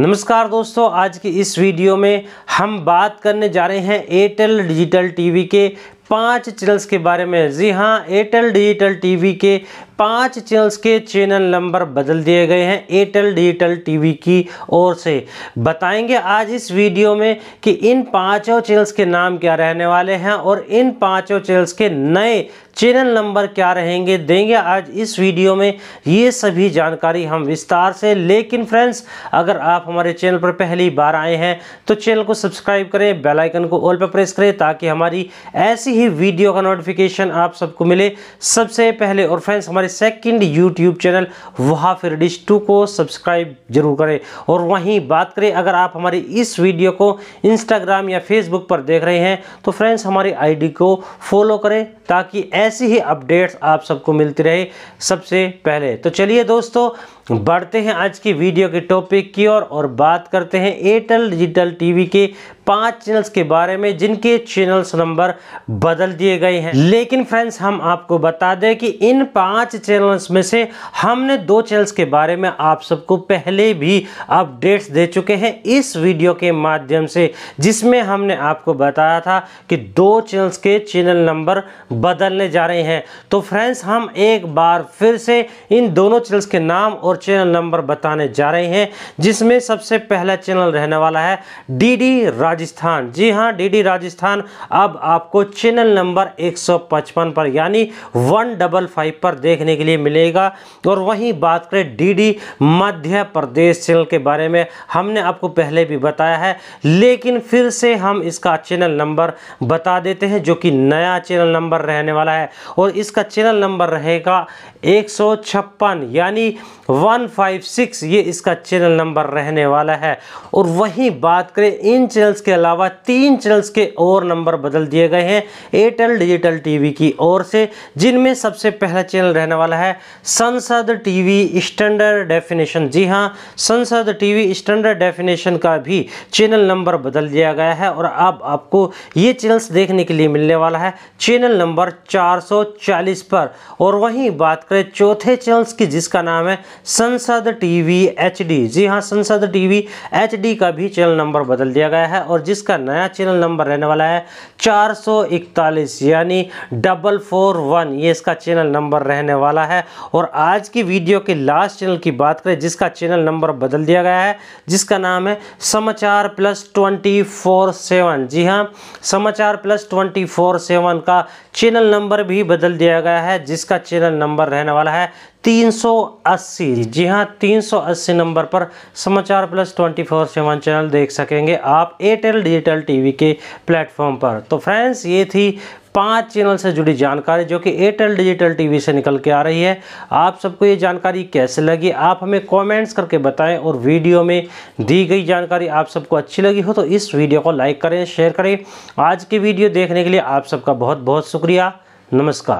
नमस्कार दोस्तों आज की इस वीडियो में हम बात करने जा रहे हैं एयरटेल डिजिटल टीवी के पांच चैनल्स के बारे में जी हाँ एयरटेल डिजिटल टीवी के पांच चैनल्स के चैनल नंबर बदल दिए गए हैं एयरटेल डिजिटल टीवी की ओर से बताएंगे आज इस वीडियो में कि इन पांचों चैनल्स के नाम क्या रहने वाले हैं और इन पांचों चैनल्स के नए चैनल नंबर क्या रहेंगे देंगे आज इस वीडियो में ये सभी जानकारी हम विस्तार से लेकिन फ्रेंड्स अगर आप हमारे चैनल पर पहली बार आए हैं तो चैनल को सब्सक्राइब करें बेलाइकन को ऑल पर प्रेस करें ताकि हमारी ऐसी ही वीडियो का नोटिफिकेशन आप सबको मिले सबसे पहले और फ्रेंड्स हमारे सेकंड यूट्यूब चैनल वहा फिर डिश टू को सब्सक्राइब जरूर करें और वहीं बात करें अगर आप हमारी इस वीडियो को इंस्टाग्राम या फेसबुक पर देख रहे हैं तो फ्रेंड्स हमारी आई को फॉलो करें ताकि ऐसी ही अपडेट्स आप सबको मिलती रहे सबसे पहले तो चलिए दोस्तों बढ़ते हैं आज की वीडियो के टॉपिक की ओर और, और बात करते हैं एयरटेल डिजिटल टीवी के पांच चैनल्स के बारे में जिनके चैनल्स नंबर बदल दिए गए हैं लेकिन फ्रेंड्स हम आपको बता दें कि इन पांच चैनल्स में से हमने दो चैनल्स के बारे में आप सबको पहले भी अपडेट्स दे चुके हैं इस वीडियो के माध्यम से जिसमें हमने आपको बताया था कि दो चैनल्स के चैनल नंबर बदलने जा रहे हैं तो फ्रेंड्स हम एक बार फिर से इन दोनों चैनल्स के नाम और चैनल नंबर बताने जा रहे हैं जिसमें सबसे पहला चैनल रहने वाला है डीडी राजस्थान जी हाँ डीडी राजस्थान अब आपको चैनल चैनल नंबर 155 पर यानी 155 पर देखने के लिए मिलेगा और वहीं बात करें डीडी मध्य प्रदेश चैनल के बारे में हमने आपको पहले भी बताया है लेकिन फिर से हम इसका चैनल नंबर बता देते हैं जो कि नया चैनल नंबर रहने वाला है और इसका चैनल नंबर रहेगा एक यानी 156 ये इसका चैनल नंबर रहने वाला है और वहीं बात करें इन चैनल्स के अलावा तीन चैनल्स के और नंबर बदल दिए गए हैं एयरटेल डिजिटल टीवी की ओर से जिनमें सबसे पहला चैनल रहने वाला है संसद टीवी स्टैंडर्ड डेफिनेशन जी हाँ संसद टीवी स्टैंडर्ड डेफिनेशन का भी चैनल नंबर बदल दिया गया है और अब आपको ये चैनल्स देखने के लिए मिलने वाला है चैनल नंबर चार पर और वहीं बात करें चौथे चैनल्स की जिसका नाम है संसद टीवी एचडी जी हाँ संसद टीवी एचडी का भी चैनल नंबर बदल दिया गया है और जिसका नया चैनल नंबर रहने वाला है चार इकतालीस यानी डबल फोर वन ये इसका चैनल नंबर रहने वाला है और आज की वीडियो के लास्ट चैनल की बात करें जिसका चैनल नंबर बदल दिया गया है जिसका नाम है Samachar plus twenty four seven जी हाँ Samachar plus twenty four seven का चैनल नंबर भी बदल दिया गया है जिसका चैनल नंबर रहने वाला है 380 जी हाँ 380 नंबर पर समाचार प्लस 24 फोर सेवन चैनल देख सकेंगे आप एयरटेल डिजिटल टीवी के प्लेटफॉर्म पर तो फ्रेंड्स ये थी पांच चैनल से जुड़ी जानकारी जो कि एयरटेल डिजिटल टीवी से निकल के आ रही है आप सबको ये जानकारी कैसे लगी आप हमें कमेंट्स करके बताएं और वीडियो में दी गई जानकारी आप सबको अच्छी लगी हो तो इस वीडियो को लाइक करें शेयर करें आज की वीडियो देखने के लिए आप सबका बहुत बहुत शुक्रिया नमस्कार